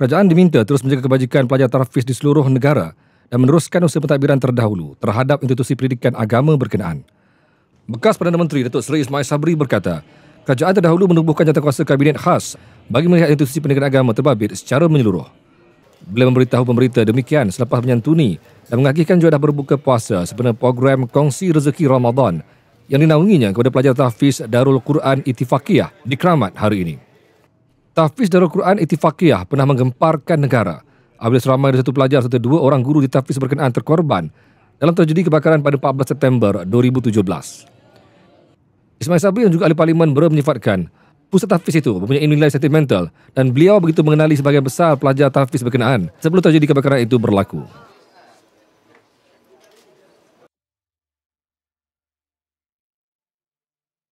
Kerajaan diminta terus menjaga kebajikan pelajar tarafis di seluruh negara dan meneruskan usaha pentadbiran terdahulu terhadap institusi pendidikan agama berkenaan. Bekas Perdana Menteri Datuk Seri Ismail Sabri berkata, kerajaan terdahulu menubuhkan kuasa kabinet khas bagi melihat institusi pendidikan agama terbabit secara menyeluruh. Beliau memberitahu pemberita demikian selepas menyantuni dan mengagihkan jadah berbuka puasa sebenar program Kongsi Rezeki Ramadan yang dinaunginya kepada pelajar tahfiz Darul Quran Itifakiyah di Keramat hari ini. Tafiz Darul Quran Itifakiyah pernah menggemparkan negara. Apabila seramai satu pelajar serta dua orang guru di tafiz berkenaan terkorban dalam terjadi kebakaran pada 14 September 2017. Ismail Sabri yang juga ahli parlimen beliau menyifatkan pusat tafiz itu mempunyai nilai sentimental dan beliau begitu mengenali sebagai besar pelajar tafiz berkenaan sebelum terjadi kebakaran itu berlaku.